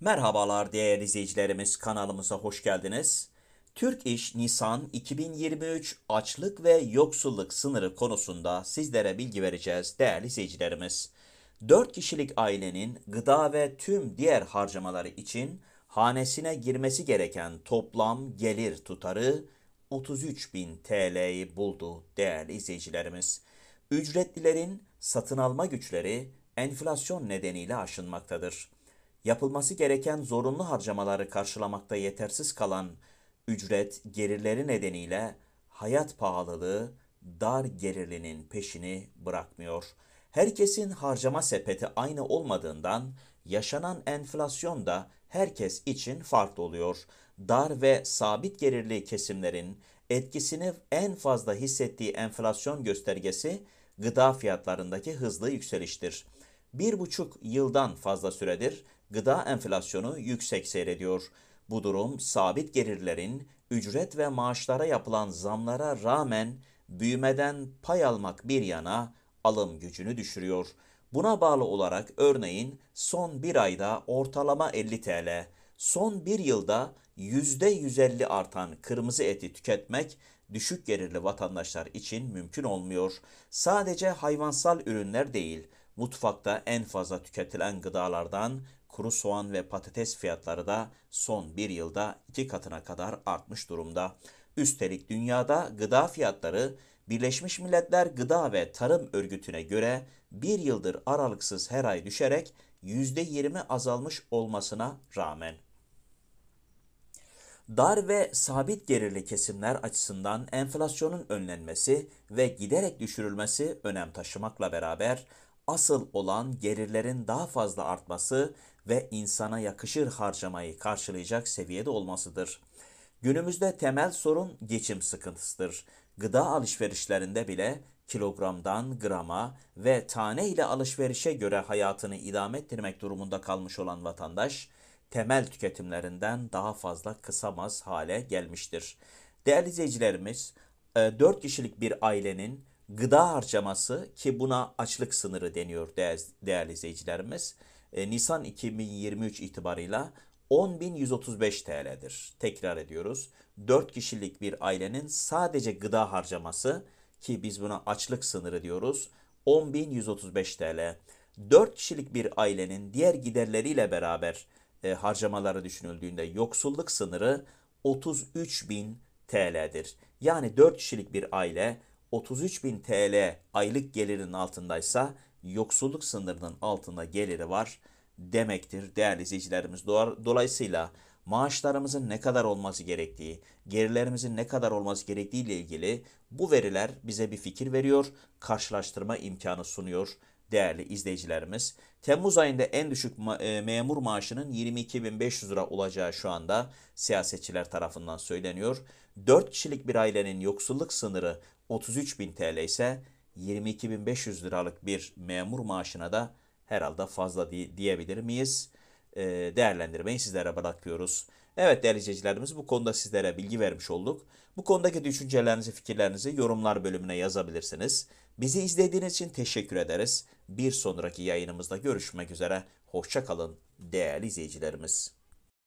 Merhabalar değerli izleyicilerimiz kanalımıza hoş geldiniz. Türk İş Nisan 2023 açlık ve yoksulluk sınırı konusunda sizlere bilgi vereceğiz değerli izleyicilerimiz. 4 kişilik ailenin gıda ve tüm diğer harcamaları için hanesine girmesi gereken toplam gelir tutarı 33.000 TL'yi buldu değerli izleyicilerimiz. Ücretlilerin satın alma güçleri enflasyon nedeniyle aşınmaktadır yapılması gereken zorunlu harcamaları karşılamakta yetersiz kalan ücret gelirleri nedeniyle hayat pahalılığı dar gelirlinin peşini bırakmıyor. Herkesin harcama sepeti aynı olmadığından yaşanan enflasyon da herkes için farklı oluyor. Dar ve sabit gelirli kesimlerin etkisini en fazla hissettiği enflasyon göstergesi gıda fiyatlarındaki hızlı yükseliştir. Bir buçuk yıldan fazla süredir gıda enflasyonu yüksek seyrediyor. Bu durum sabit gelirlerin ücret ve maaşlara yapılan zamlara rağmen büyümeden pay almak bir yana alım gücünü düşürüyor. Buna bağlı olarak örneğin son bir ayda ortalama 50 TL, son bir yılda %150 artan kırmızı eti tüketmek düşük gelirli vatandaşlar için mümkün olmuyor. Sadece hayvansal ürünler değil, mutfakta en fazla tüketilen gıdalardan kuru soğan ve patates fiyatları da son bir yılda iki katına kadar artmış durumda. Üstelik dünyada gıda fiyatları Birleşmiş Milletler Gıda ve Tarım Örgütü'ne göre bir yıldır aralıksız her ay düşerek %20 azalmış olmasına rağmen. Dar ve sabit gelirli kesimler açısından enflasyonun önlenmesi ve giderek düşürülmesi önem taşımakla beraber asıl olan gelirlerin daha fazla artması ve insana yakışır harcamayı karşılayacak seviyede olmasıdır. Günümüzde temel sorun geçim sıkıntısıdır. Gıda alışverişlerinde bile kilogramdan grama ve tane ile alışverişe göre hayatını idame ettirmek durumunda kalmış olan vatandaş, temel tüketimlerinden daha fazla kısamaz hale gelmiştir. Değerli izleyicilerimiz, 4 e, kişilik bir ailenin gıda harcaması ki buna açlık sınırı deniyor değerli izleyicilerimiz. E, Nisan 2023 itibarıyla 10.135 TL'dir. Tekrar ediyoruz. 4 kişilik bir ailenin sadece gıda harcaması ki biz buna açlık sınırı diyoruz. 10.135 TL. 4 kişilik bir ailenin diğer giderleriyle beraber e, harcamaları düşünüldüğünde yoksulluk sınırı 33.000 TL'dir. Yani 4 kişilik bir aile 33.000 TL aylık gelirinin altındaysa yoksulluk sınırının altında geliri var demektir değerli izleyicilerimiz. Dolayısıyla maaşlarımızın ne kadar olması gerektiği, gelirlerimizin ne kadar olması gerektiği ile ilgili bu veriler bize bir fikir veriyor, karşılaştırma imkanı sunuyor değerli izleyicilerimiz. Temmuz ayında en düşük ma e, memur maaşının 22.500 lira olacağı şu anda siyasetçiler tarafından söyleniyor. 4 kişilik bir ailenin yoksulluk sınırı 33.000 TL ise 22.500 liralık bir memur maaşına da herhalde fazla diyebilir miyiz? E, değerlendirmeyi sizlere bırakıyoruz. Evet değerli izleyicilerimiz bu konuda sizlere bilgi vermiş olduk. Bu konudaki düşüncelerinizi, fikirlerinizi yorumlar bölümüne yazabilirsiniz. Bizi izlediğiniz için teşekkür ederiz. Bir sonraki yayınımızda görüşmek üzere. Hoşçakalın değerli izleyicilerimiz.